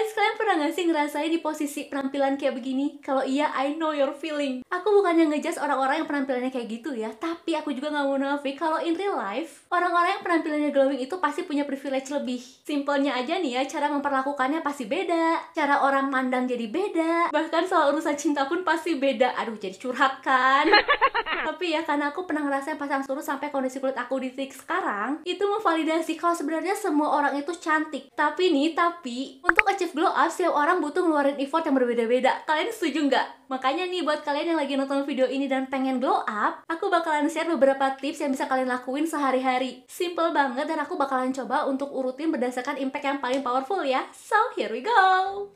Guys, kalian pernah gak sih ngerasain di posisi penampilan kayak begini? Kalau iya, I know your feeling. Aku bukannya ngejudge orang-orang yang penampilannya kayak gitu ya, tapi aku juga gak mau nafik kalau in real life, orang-orang yang penampilannya glowing itu pasti punya privilege lebih. Simpelnya aja nih ya, cara memperlakukannya pasti beda, cara orang mandang jadi beda, bahkan soal urusan cinta pun pasti beda. Aduh, jadi curhat kan? tapi ya, karena aku pernah ngerasain pasang surut sampai kondisi kulit aku di titik sekarang, itu memvalidasi kalau sebenarnya semua orang itu cantik. Tapi nih, tapi untuk achieve glow up setiap orang butuh ngeluarin effort yang berbeda-beda kalian setuju nggak makanya nih buat kalian yang lagi nonton video ini dan pengen glow up aku bakalan share beberapa tips yang bisa kalian lakuin sehari-hari simple banget dan aku bakalan coba untuk urutin berdasarkan impact yang paling powerful ya so here we go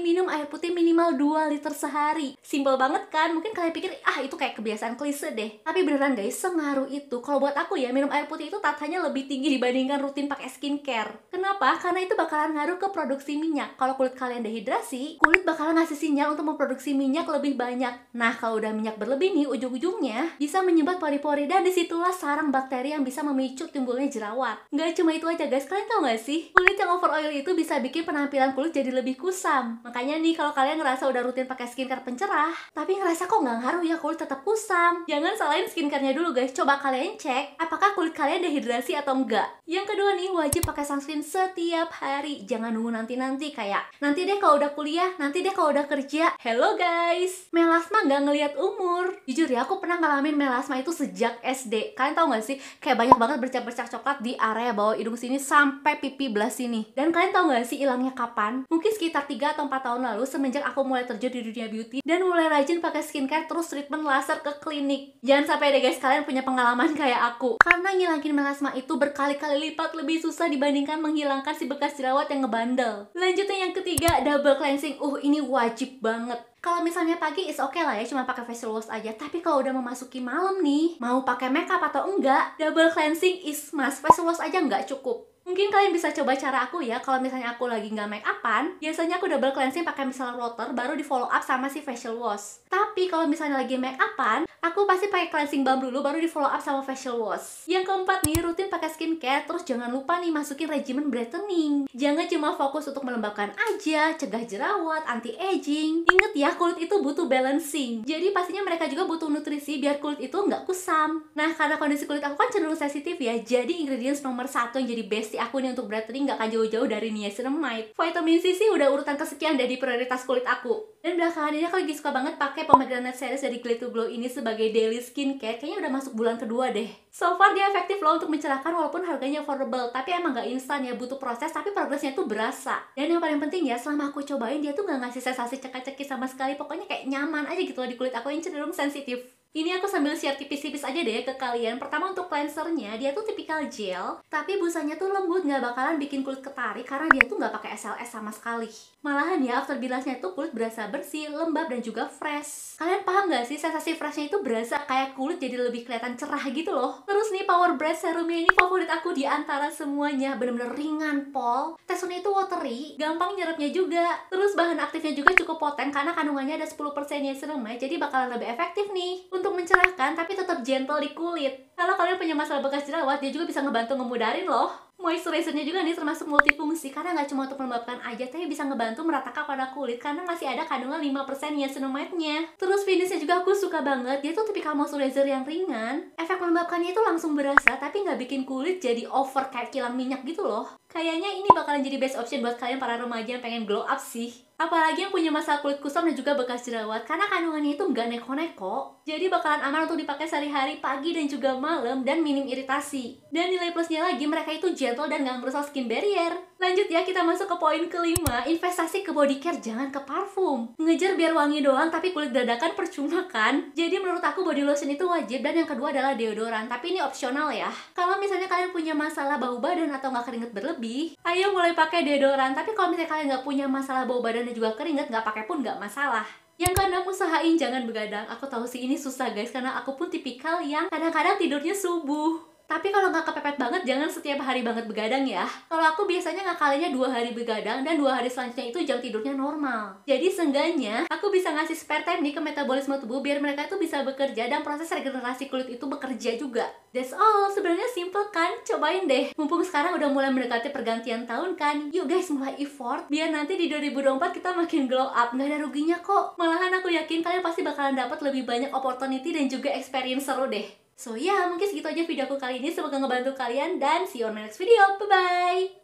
minum air putih minimal 2 liter sehari. Simpel banget kan? Mungkin kalian pikir, ah itu kayak kebiasaan klise deh. Tapi beneran guys, sengaruh itu. Kalau buat aku ya, minum air putih itu tatanya lebih tinggi dibandingkan rutin pakai skincare. Kenapa? Karena itu bakalan ngaruh ke produksi minyak. Kalau kulit kalian dehidrasi, kulit bakalan ngasih sinyal untuk memproduksi minyak lebih banyak. Nah, kalau udah minyak berlebih nih, ujung-ujungnya bisa menyebabkan pori-pori dan disitulah sarang bakteri yang bisa memicu timbulnya jerawat. Gak cuma itu aja guys, kalian tau gak sih? Kulit yang over oil itu bisa bikin penampilan kulit jadi lebih kusam. Makanya nih kalau kalian ngerasa udah rutin pakai skincare pencerah, tapi ngerasa kok nggak ngaruh ya kulit tetap kusam. Jangan salahin skincarenya dulu guys, coba kalian cek apakah kulit kalian dehidrasi atau enggak. Yang kedua nih wajib pakai sunscreen setiap hari, jangan nunggu nanti-nanti kayak nanti deh kalau udah kuliah, nanti deh kalau udah kerja. Hello guys, melasma nggak ngelihat umur. Jujur ya aku pernah ngalamin melasma itu sejak SD. Kalian tau gak sih kayak banyak banget bercak-bercak coklat di area bawah hidung sini sampai pipi belah sini. Dan kalian tau gak sih hilangnya kapan? Mungkin sekitar 3 atau 4 tahun lalu semenjak aku mulai terjun di dunia beauty dan mulai rajin pakai skincare terus treatment laser ke klinik. Jangan sampai deh guys kalian punya pengalaman kayak aku. Karena ngilangin melasma itu berkali-kali lipat lebih susah dibandingkan menghilangkan si bekas jerawat yang ngebandel. Lanjutnya yang ketiga, double cleansing. Uh, ini wajib banget kalau misalnya pagi is oke okay lah ya cuma pakai facial wash aja tapi kalau udah memasuki malam nih mau pakai makeup atau enggak double cleansing is must facial wash aja nggak cukup Mungkin kalian bisa coba cara aku ya, kalau misalnya aku lagi nggak make upan, biasanya aku double cleansing pakai micellar water, baru di follow up sama si facial wash. Tapi kalau misalnya lagi make upan, aku pasti pakai cleansing balm dulu, baru di follow up sama facial wash. Yang keempat nih, rutin pakai skincare, terus jangan lupa nih masukin regimen brightening. Jangan cuma fokus untuk melembabkan aja, cegah jerawat, anti-aging. Ingat ya, kulit itu butuh balancing. Jadi pastinya mereka juga butuh nutrisi biar kulit itu nggak kusam. Nah, karena kondisi kulit aku kan cenderung sensitif ya, jadi ingredients nomor satu yang jadi best aku ini untuk berat ring gak akan jauh-jauh dari niacinamide. Vitamin C sih udah urutan kesekian dari prioritas kulit aku. Dan belakangan ini aku lagi suka banget pakai pomegranate series dari Glitter to Glow ini sebagai daily skincare. Kayaknya udah masuk bulan kedua deh. So far dia efektif loh untuk mencerahkan walaupun harganya affordable, tapi emang gak instan ya, butuh proses, tapi progresnya tuh berasa. Dan yang paling penting ya, selama aku cobain dia tuh gak ngasih sensasi cekak-ceki sama sekali, pokoknya kayak nyaman aja gitu loh di kulit aku yang cenderung sensitif. Ini aku sambil share tipis-tipis aja deh ke kalian. Pertama untuk cleansernya, dia tuh tipikal gel, tapi busanya tuh lembut, nggak bakalan bikin kulit ketarik karena dia tuh nggak pakai SLS sama sekali. Malahan ya, after bilasnya tuh kulit berasa bersih, lembab, dan juga fresh. Kalian paham nggak sih sensasi freshnya itu berasa kayak kulit jadi lebih kelihatan cerah gitu loh. Terus nih Power Brush Serumnya ini favorit aku di antara semuanya, bener-bener ringan, pol. Teksturnya itu watery, gampang nyerapnya juga. Terus bahan aktifnya juga cukup poten karena kandungannya ada 10% ya serumnya, jadi bakalan lebih efektif nih untuk mencerahkan tapi tetap gentle di kulit. Kalau kalian punya masalah bekas jerawat, dia juga bisa ngebantu ngemudarin loh. Moisturizernya juga nih termasuk multifungsi karena nggak cuma untuk melembabkan aja, tapi bisa ngebantu meratakan pada kulit karena masih ada kandungan 5% niacinamide-nya. Terus finishnya juga aku suka banget, dia tuh tipikal moisturizer yang ringan. Efek melembabkannya itu langsung berasa, tapi nggak bikin kulit jadi over kayak kilang minyak gitu loh. Kayaknya ini bakalan jadi best option buat kalian para remaja yang pengen glow up sih. Apalagi yang punya masalah kulit kusam dan juga bekas jerawat karena kandungannya itu nggak neko-neko. Jadi bakalan aman untuk dipakai sehari-hari pagi dan juga malam dan minim iritasi. Dan nilai plusnya lagi mereka itu gentle dan nggak merusak skin barrier. Lanjut ya, kita masuk ke poin kelima. Investasi ke body care, jangan ke parfum. Ngejar biar wangi doang, tapi kulit dadakan percuma kan? Jadi menurut aku body lotion itu wajib. Dan yang kedua adalah deodoran. Tapi ini opsional ya. Kalau misalnya kalian punya masalah bau badan atau nggak keringet berlebih, ayo mulai pakai deodoran. Tapi kalau misalnya kalian nggak punya masalah bau badan dan juga keringet, nggak pakai pun nggak masalah. Yang keenam, usahain jangan begadang. Aku tahu sih ini susah guys, karena aku pun tipikal yang kadang-kadang tidurnya subuh. Tapi kalau nggak kepepet banget, jangan setiap hari banget begadang ya. Kalau aku biasanya nggak kalinya dua hari begadang dan dua hari selanjutnya itu jam tidurnya normal. Jadi seenggaknya, aku bisa ngasih spare time nih ke metabolisme tubuh biar mereka itu bisa bekerja dan proses regenerasi kulit itu bekerja juga. That's all, sebenarnya simple kan? Cobain deh. Mumpung sekarang udah mulai mendekati pergantian tahun kan, yuk guys mulai effort biar nanti di 2024 kita makin glow up. Nggak ada ruginya kok. Malahan aku yakin kalian pasti bakalan dapat lebih banyak opportunity dan juga experience seru deh. So ya, yeah, mungkin segitu aja video aku kali ini. Semoga ngebantu kalian dan see you on my next video. Bye-bye!